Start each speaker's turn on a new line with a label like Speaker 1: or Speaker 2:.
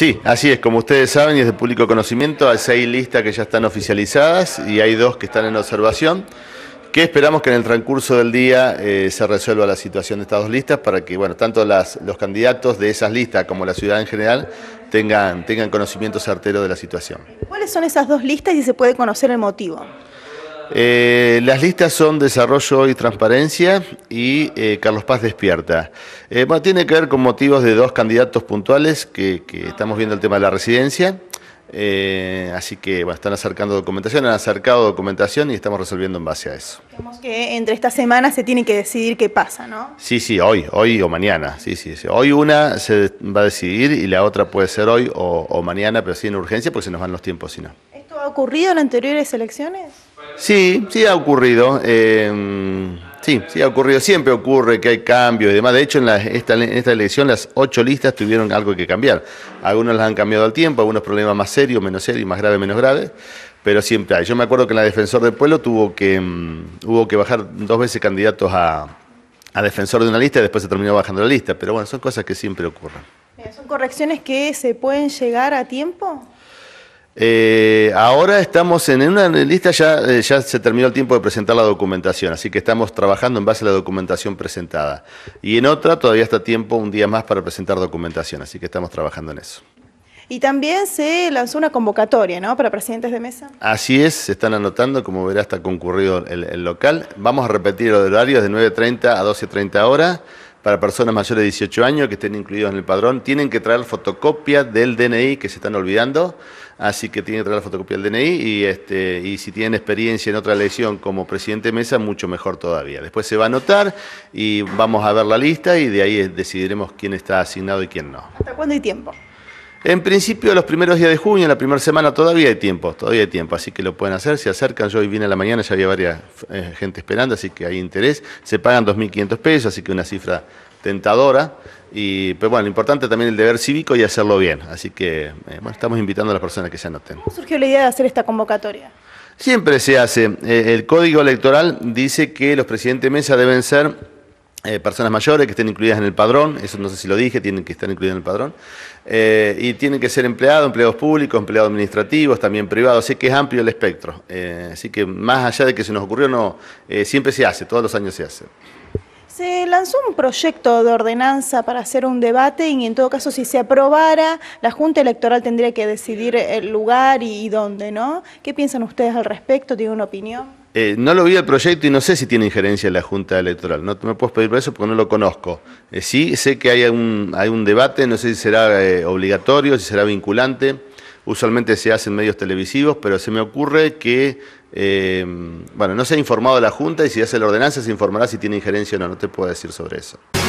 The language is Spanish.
Speaker 1: Sí, así es, como ustedes saben y es de público conocimiento, hay seis listas que ya están oficializadas y hay dos que están en observación, que esperamos que en el transcurso del día eh, se resuelva la situación de estas dos listas para que, bueno, tanto los candidatos de esas listas como la ciudad en general tengan, tengan conocimiento certero de la situación.
Speaker 2: ¿Cuáles son esas dos listas y se puede conocer el motivo?
Speaker 1: Eh, las listas son Desarrollo y Transparencia y eh, Carlos Paz Despierta. Eh, bueno, tiene que ver con motivos de dos candidatos puntuales que, estamos viendo el tema de la residencia. Eh, así que bueno, están acercando documentación, han acercado documentación y estamos resolviendo en base a eso.
Speaker 2: Digamos que entre esta semana se tiene que decidir qué pasa, ¿no?
Speaker 1: Sí, sí, hoy, hoy o mañana. Sí, sí, Hoy una se va a decidir y la otra puede ser hoy o, mañana, pero sí en urgencia porque se nos van los tiempos, si no.
Speaker 2: ¿Esto ha ocurrido en anteriores elecciones?
Speaker 1: Sí, sí ha ocurrido. Em, sí, sí ha ocurrido. Siempre ocurre que hay cambios y demás. De hecho, en, esta, elección las ocho listas tuvieron algo que cambiar. Algunos las han cambiado al tiempo, algunos problemas más serios, menos serios, más graves, menos graves. Pero siempre hay. Yo me acuerdo que en la Defensor del Pueblo tuvo que, em, hubo que bajar dos veces candidatos a, a defensor de una lista y después se terminó bajando la lista. Pero bueno, son cosas que siempre ocurren.
Speaker 2: Eh, ¿Son correcciones que se pueden llegar a tiempo?
Speaker 1: Eh, ahora estamos en una lista, eh, ya, se terminó el tiempo de presentar la documentación, así que estamos trabajando en base a la documentación presentada. Y en otra todavía está tiempo un día más para presentar documentación, así que estamos trabajando en eso.
Speaker 2: Y también se lanzó una convocatoria, ¿no?, para presidentes de mesa.
Speaker 1: Así es, se están anotando, como verá está concurrido el, local. Vamos a repetir el horario de 9.30 a 12.30 horas para personas mayores de 18 años que estén incluidos en el padrón, tienen que traer fotocopia del DNI que se están olvidando, así que tienen que traer la fotocopia del DNI y, este, y si tienen experiencia en otra elección como presidente de mesa, mucho mejor todavía. Después se va a anotar y vamos a ver la lista y de ahí decidiremos quién está asignado y quién no.
Speaker 2: ¿Hasta cuándo hay tiempo?
Speaker 1: En principio, los primeros días de junio, en la primera semana, todavía hay tiempo, todavía hay tiempo, así que lo pueden hacer. Se acercan, yo hoy vine a la mañana, ya había varias eh, gente esperando, así que hay interés. Se pagan 2.500 pesos, así que una cifra tentadora. Y, pero bueno, lo importante también el deber cívico y hacerlo bien. Así que eh, estamos invitando a las personas que se anoten.
Speaker 2: ¿Cómo surgió la idea de hacer esta convocatoria?
Speaker 1: Siempre se hace. Eh, el Código Electoral dice que los presidentes de mesa deben ser eh, personas mayores que estén incluidas en el padrón, eso no sé si lo dije, tienen que estar incluidas en el padrón, eh, y tienen que ser empleados, empleados públicos, empleados administrativos, también privados, así que es amplio el espectro, eh, así que más allá de que se nos ocurrió, no, siempre se hace, todos los años se hace.
Speaker 2: Se lanzó un proyecto de ordenanza para hacer un debate y en todo caso si se aprobara, la Junta Electoral tendría que decidir el lugar y, dónde, ¿no? ¿Qué piensan ustedes al respecto? ¿Tienen una opinión?
Speaker 1: Eh, no lo vi el proyecto y no sé si tiene injerencia la Junta Electoral. No me puedes pedir por eso porque no lo conozco. Eh, sí, sé que hay un, hay un debate, no sé si será eh, obligatorio, si será vinculante. Usualmente se hace en medios televisivos, pero se me ocurre que eh, bueno, no se ha informado la Junta y si hace la ordenanza se informará si tiene injerencia o no. No te puedo decir sobre eso.